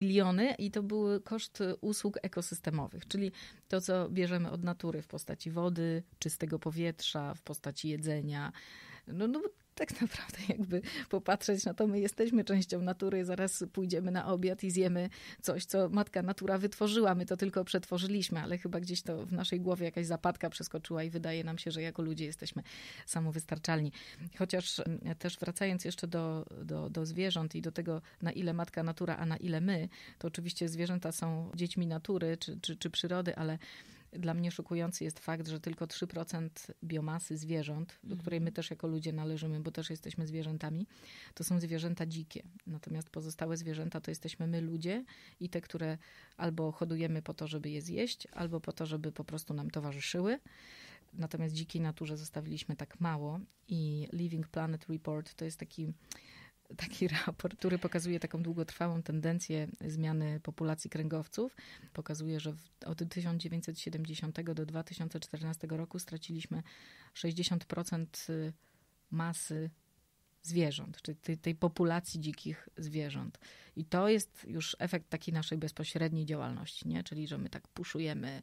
miliony i to były koszt usług ekosystemowych, czyli to, co bierzemy od natury w postaci wody, czystego powietrza, w postaci jedzenia. No, no tak naprawdę jakby popatrzeć na no to, my jesteśmy częścią natury, zaraz pójdziemy na obiad i zjemy coś, co matka natura wytworzyła, my to tylko przetworzyliśmy, ale chyba gdzieś to w naszej głowie jakaś zapadka przeskoczyła i wydaje nam się, że jako ludzie jesteśmy samowystarczalni. Chociaż mm, też wracając jeszcze do, do, do zwierząt i do tego, na ile matka natura, a na ile my, to oczywiście zwierzęta są dziećmi natury czy, czy, czy przyrody, ale dla mnie szokujący jest fakt, że tylko 3% biomasy zwierząt, do mhm. której my też jako ludzie należymy, bo też jesteśmy zwierzętami, to są zwierzęta dzikie. Natomiast pozostałe zwierzęta to jesteśmy my ludzie i te, które albo hodujemy po to, żeby je zjeść, albo po to, żeby po prostu nam towarzyszyły. Natomiast dzikiej naturze zostawiliśmy tak mało i Living Planet Report to jest taki taki raport, który pokazuje taką długotrwałą tendencję zmiany populacji kręgowców. Pokazuje, że od 1970 do 2014 roku straciliśmy 60% y, masy zwierząt, czy tej, tej, populacji dzikich zwierząt. I to jest już efekt takiej naszej bezpośredniej działalności, nie? czyli że my tak puszujemy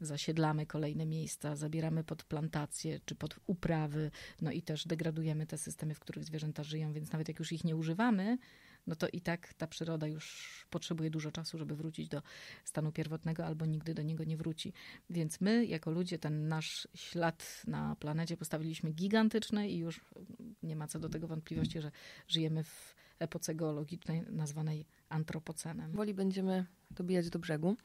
zasiedlamy kolejne miejsca, zabieramy pod plantacje czy pod uprawy, no i też degradujemy te systemy, w których zwierzęta żyją, więc nawet jak już ich nie używamy, no to i tak ta przyroda już potrzebuje dużo czasu, żeby wrócić do stanu pierwotnego albo nigdy do niego nie wróci. Więc my, jako ludzie, ten nasz ślad na planecie postawiliśmy gigantyczny i już nie ma co do tego wątpliwości, że żyjemy w epoce geologicznej nazwanej antropocenem. Woli będziemy dobijać do brzegu.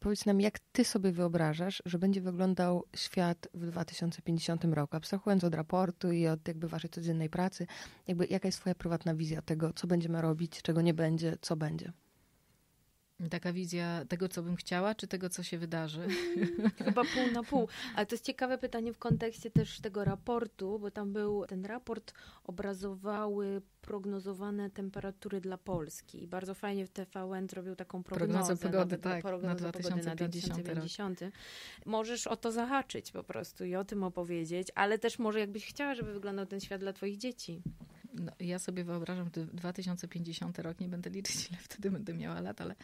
Powiedz nam, jak ty sobie wyobrażasz, że będzie wyglądał świat w 2050 roku, abstrahując od raportu i od jakby waszej codziennej pracy, jakby jaka jest twoja prywatna wizja tego, co będziemy robić, czego nie będzie, co będzie? Taka wizja tego, co bym chciała, czy tego, co się wydarzy? Chyba pół na pół. Ale to jest ciekawe pytanie w kontekście też tego raportu, bo tam był ten raport obrazowały prognozowane temperatury dla Polski. I bardzo fajnie w TVN zrobił taką prognozę. Prognozę tak, pogody, na, tak, prognozę na 2050. Pogody na 2050. Możesz o to zahaczyć po prostu i o tym opowiedzieć, ale też może jakbyś chciała, żeby wyglądał ten świat dla twoich dzieci. No, ja sobie wyobrażam, że 2050 rok, nie będę liczyć ile wtedy będę miała lat, ale,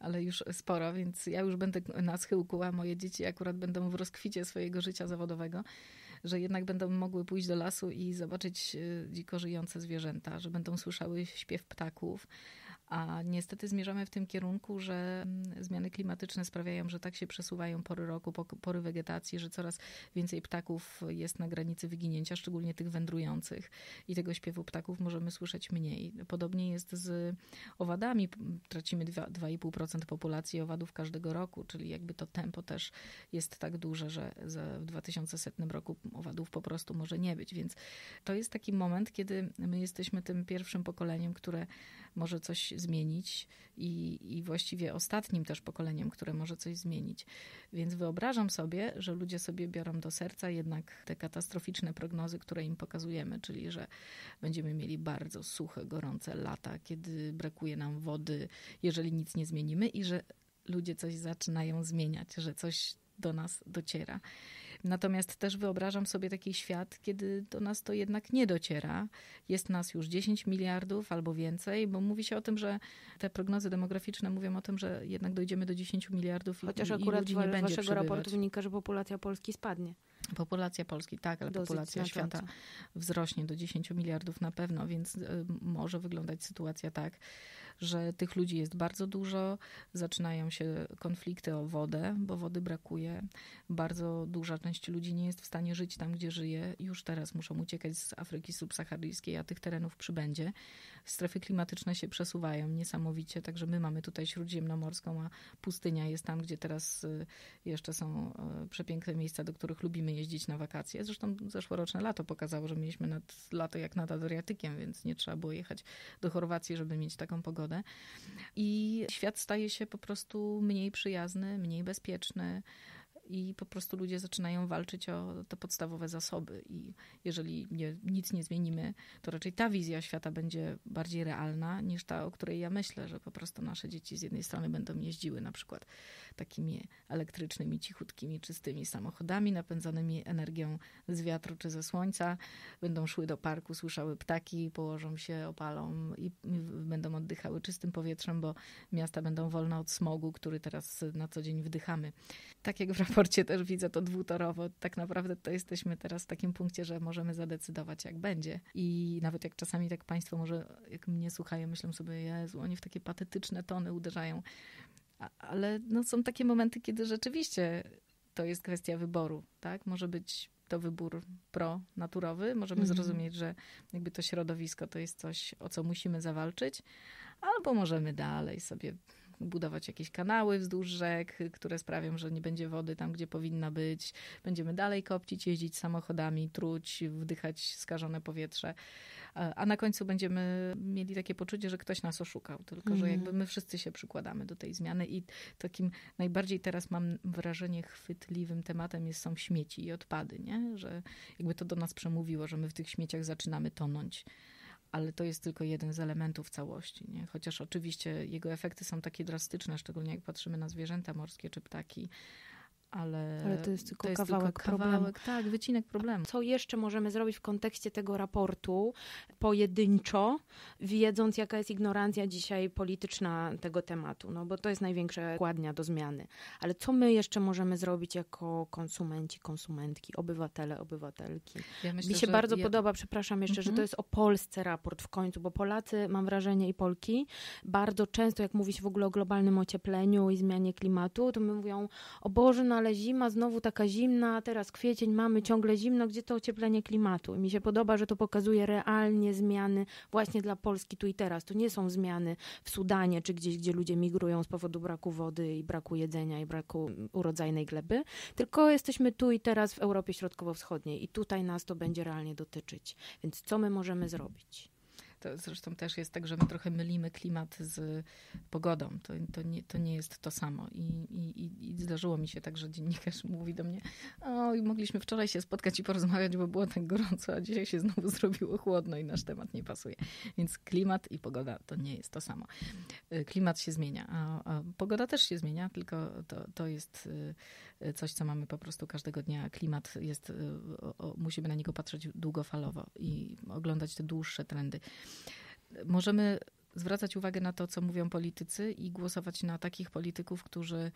ale już sporo, więc ja już będę na schyłku, a moje dzieci akurat będą w rozkwicie swojego życia zawodowego, że jednak będą mogły pójść do lasu i zobaczyć y, dziko żyjące zwierzęta, że będą słyszały śpiew ptaków, a niestety zmierzamy w tym kierunku, że mm, zmiany klimatyczne sprawiają, że tak się przesuwają pory roku, pory wegetacji, że coraz więcej ptaków jest na granicy wyginięcia, szczególnie tych wędrujących. I tego śpiewu ptaków możemy słyszeć mniej. Podobnie jest z owadami. Tracimy 2,5% populacji owadów każdego roku, czyli jakby to tempo też jest tak duże, że w 2100 roku owadów po prostu może nie być. Więc to jest taki moment, kiedy my jesteśmy tym pierwszym pokoleniem, które może coś zmienić i, i właściwie ostatnim też pokoleniem, które może coś zmienić. Więc wyobrażam sobie, że ludzie sobie biorą do serca jednak te katastroficzne prognozy, które im pokazujemy, czyli że będziemy mieli bardzo suche, gorące lata, kiedy brakuje nam wody, jeżeli nic nie zmienimy i że ludzie coś zaczynają zmieniać, że coś do nas dociera. Natomiast też wyobrażam sobie taki świat, kiedy do nas to jednak nie dociera. Jest nas już 10 miliardów albo więcej, bo mówi się o tym, że te prognozy demograficzne mówią o tym, że jednak dojdziemy do 10 miliardów Chociaż i, akurat ludzi nie będzie waszego raportu wynika, że populacja Polski spadnie. Populacja Polski, tak, ale Dosyć populacja świata wzrośnie do 10 miliardów na pewno, więc y, może wyglądać sytuacja tak, że tych ludzi jest bardzo dużo, zaczynają się konflikty o wodę, bo wody brakuje. Bardzo duża część ludzi nie jest w stanie żyć tam, gdzie żyje. Już teraz muszą uciekać z Afryki subsaharyjskiej, a tych terenów przybędzie. Strefy klimatyczne się przesuwają niesamowicie, także my mamy tutaj śródziemnomorską, a pustynia jest tam, gdzie teraz y, jeszcze są y, przepiękne miejsca, do których lubimy jeździć na wakacje. Zresztą zeszłoroczne lato pokazało, że mieliśmy nad lato jak nad Adriatykiem, więc nie trzeba było jechać do Chorwacji, żeby mieć taką pogodę i świat staje się po prostu mniej przyjazny, mniej bezpieczny i po prostu ludzie zaczynają walczyć o te podstawowe zasoby. I jeżeli nie, nic nie zmienimy, to raczej ta wizja świata będzie bardziej realna niż ta, o której ja myślę, że po prostu nasze dzieci z jednej strony będą jeździły na przykład takimi elektrycznymi, cichutkimi, czystymi samochodami napędzanymi energią z wiatru czy ze słońca, będą szły do parku, słyszały ptaki, położą się, opalą i będą oddychały czystym powietrzem, bo miasta będą wolne od smogu, który teraz na co dzień wdychamy. Takiego prawda sporcie też widzę to dwutorowo. Tak naprawdę to jesteśmy teraz w takim punkcie, że możemy zadecydować, jak będzie. I nawet jak czasami tak Państwo może, jak mnie słuchają, myślą sobie, Jezu, oni w takie patetyczne tony uderzają. A, ale no, są takie momenty, kiedy rzeczywiście to jest kwestia wyboru, tak? Może być to wybór pro-naturowy. Możemy mhm. zrozumieć, że jakby to środowisko to jest coś, o co musimy zawalczyć, albo możemy dalej sobie budować jakieś kanały wzdłuż rzek, które sprawią, że nie będzie wody tam, gdzie powinna być. Będziemy dalej kopcić, jeździć samochodami, truć, wdychać skażone powietrze. A na końcu będziemy mieli takie poczucie, że ktoś nas oszukał, tylko że jakby mhm. my wszyscy się przykładamy do tej zmiany i takim najbardziej teraz mam wrażenie chwytliwym tematem jest, są śmieci i odpady, nie? Że jakby to do nas przemówiło, że my w tych śmieciach zaczynamy tonąć ale to jest tylko jeden z elementów całości. Nie? Chociaż oczywiście jego efekty są takie drastyczne, szczególnie jak patrzymy na zwierzęta morskie czy ptaki, ale, ale to jest tylko to kawałek, tylko kawałek problemu. Tak, wycinek problemu. Co jeszcze możemy zrobić w kontekście tego raportu pojedynczo, wiedząc, jaka jest ignorancja dzisiaj polityczna tego tematu? No bo to jest największa kładnia do zmiany. Ale co my jeszcze możemy zrobić jako konsumenci, konsumentki, obywatele, obywatelki? Ja myślę, Mi się bardzo ja... podoba, przepraszam jeszcze, mhm. że to mhm. jest o Polsce raport w końcu, bo Polacy, mam wrażenie, i Polki, bardzo często, jak mówi się w ogóle o globalnym ociepleniu i zmianie klimatu, to my mówią, o Boże, no ale ale zima znowu taka zimna, teraz kwiecień mamy ciągle zimno, gdzie to ocieplenie klimatu? I mi się podoba, że to pokazuje realnie zmiany właśnie dla Polski tu i teraz. To nie są zmiany w Sudanie czy gdzieś, gdzie ludzie migrują z powodu braku wody i braku jedzenia i braku urodzajnej gleby, tylko jesteśmy tu i teraz w Europie Środkowo-Wschodniej i tutaj nas to będzie realnie dotyczyć. Więc co my możemy zrobić? To zresztą też jest tak, że my trochę mylimy klimat z pogodą. To, to, nie, to nie jest to samo. I, i, I zdarzyło mi się tak, że dziennikarz mówi do mnie: Oj, mogliśmy wczoraj się spotkać i porozmawiać, bo było tak gorąco, a dzisiaj się znowu zrobiło chłodno i nasz temat nie pasuje. Więc klimat i pogoda to nie jest to samo. Y, klimat się zmienia, a, a pogoda też się zmienia, tylko to, to jest y, coś, co mamy po prostu każdego dnia. Klimat jest, y, musimy na niego patrzeć długofalowo i oglądać te dłuższe trendy. Możemy zwracać uwagę na to, co mówią politycy i głosować na takich polityków, którzy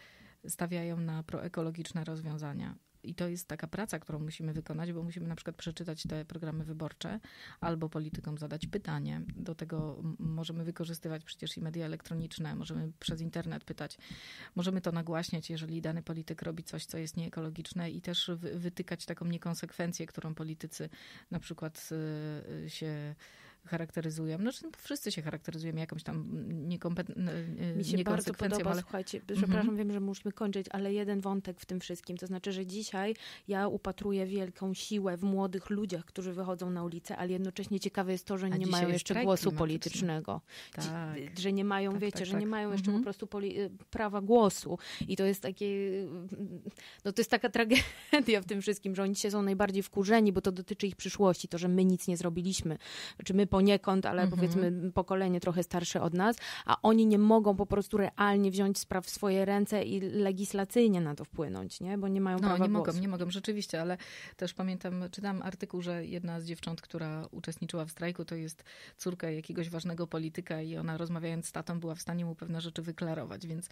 stawiają na proekologiczne rozwiązania, i to jest taka praca, którą musimy wykonać, bo musimy na przykład przeczytać te programy wyborcze albo politykom zadać pytanie. Do tego możemy wykorzystywać przecież i media elektroniczne, możemy przez internet pytać, możemy to nagłaśniać, jeżeli dany polityk robi coś, co jest nieekologiczne i też wytykać taką niekonsekwencję, którą politycy na przykład y, y, się charakteryzują. Znaczy, no, wszyscy się charakteryzujemy jakąś tam niekompetencją. Mi się bardzo podoba, ale... słuchajcie, mhm. przepraszam, mm -hmm. wiem, że musimy kończyć, ale jeden wątek w tym wszystkim. To znaczy, że dzisiaj ja upatruję wielką siłę w młodych ludziach, którzy wychodzą na ulicę, ale jednocześnie ciekawe jest to, że nie mają jeszcze głosu politycznego. Tak. że nie mają, tak, wiecie, tak, że nie tak. mają jeszcze mm -hmm. po prostu y, prawa głosu. I to jest takie, y, no to jest taka tragedia w tym wszystkim, że oni się są najbardziej wkurzeni, bo to dotyczy ich przyszłości, to, że my nic nie zrobiliśmy, czy my po poniekąd, ale mhm. powiedzmy pokolenie trochę starsze od nas, a oni nie mogą po prostu realnie wziąć spraw w swoje ręce i legislacyjnie na to wpłynąć, nie? bo nie mają no, prawa nie głosu. mogą, nie mogą, rzeczywiście, ale też pamiętam, czytam artykuł, że jedna z dziewcząt, która uczestniczyła w strajku, to jest córka jakiegoś ważnego polityka i ona rozmawiając z tatą była w stanie mu pewne rzeczy wyklarować, więc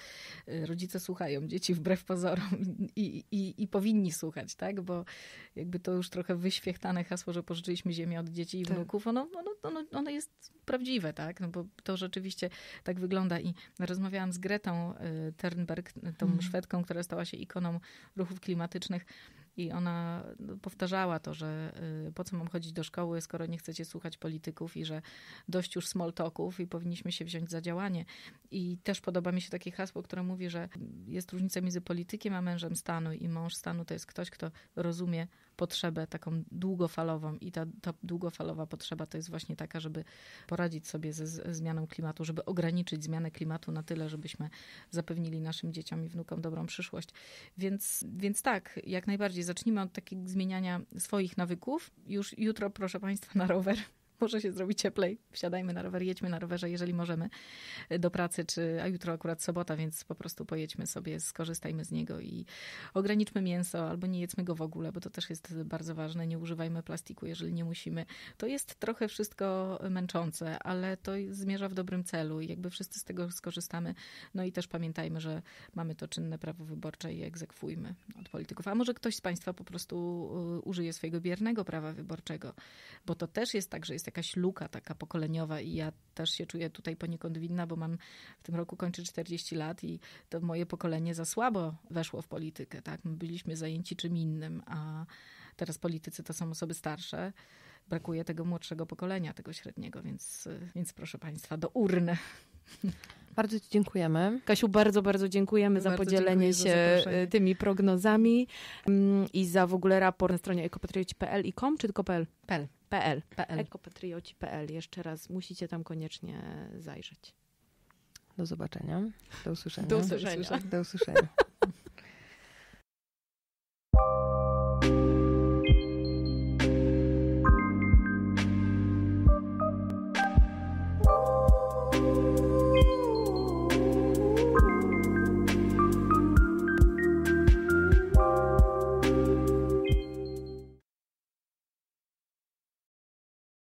y, rodzice słuchają dzieci wbrew pozorom i, i, i powinni słuchać, tak? Bo jakby to już trochę wyświechtane hasło, że pożyczyliśmy ziemię od dzieci i tak. wnuków, ono, ono, ono ono, ono jest prawdziwe, tak? No bo to rzeczywiście tak wygląda. I rozmawiałam z Gretą y, Ternberg, y, tą mhm. Szwedką, która stała się ikoną ruchów klimatycznych. I ona no, powtarzała to, że y, po co mam chodzić do szkoły, skoro nie chcecie słuchać polityków i że dość już small talków i powinniśmy się wziąć za działanie. I też podoba mi się takie hasło, które mówi, że jest różnica między politykiem a mężem stanu i mąż stanu to jest ktoś, kto rozumie potrzebę taką długofalową i ta, ta długofalowa potrzeba to jest właśnie taka, żeby poradzić sobie ze, zmianą klimatu, żeby ograniczyć zmianę klimatu na tyle, żebyśmy zapewnili naszym dzieciom i wnukom dobrą przyszłość. Więc, więc tak, jak najbardziej zacznijmy od takiego zmieniania swoich nawyków. Już jutro, proszę Państwa, na rower może się zrobić cieplej, wsiadajmy na rower, jedźmy na rowerze, jeżeli możemy, e, do pracy, czy, a jutro akurat sobota, więc po prostu pojedźmy sobie, skorzystajmy z niego i ograniczmy mięso, albo nie jedzmy go w ogóle, bo to też jest bardzo ważne, nie używajmy plastiku, jeżeli nie musimy. To jest trochę wszystko męczące, ale to zmierza w dobrym celu i jakby wszyscy z tego skorzystamy, no i też pamiętajmy, że mamy to czynne prawo wyborcze i egzekwujmy od polityków. A może ktoś z Państwa po prostu e, użyje swojego biernego prawa wyborczego, bo to też jest tak, że jest jest jakaś luka taka pokoleniowa i ja też się czuję tutaj poniekąd winna, bo mam w tym roku kończy 40 lat i to moje pokolenie za słabo weszło w politykę, tak? My byliśmy zajęci czym innym, a teraz politycy to są osoby starsze. Brakuje tego młodszego pokolenia, tego średniego, więc, więc proszę Państwa, do urny. Bardzo Ci dziękujemy. Kasiu, bardzo, bardzo dziękujemy bardzo za podzielenie się y, za tymi prognozami mm, i za w ogóle raport na stronie ekopatrioci.pl i kom, czy tylko.pl? .pl. PL. PL. Ekopatrioci.pl. Jeszcze raz musicie tam koniecznie zajrzeć. Do zobaczenia. Do usłyszenia. Do usłyszenia. Do usłyszenia.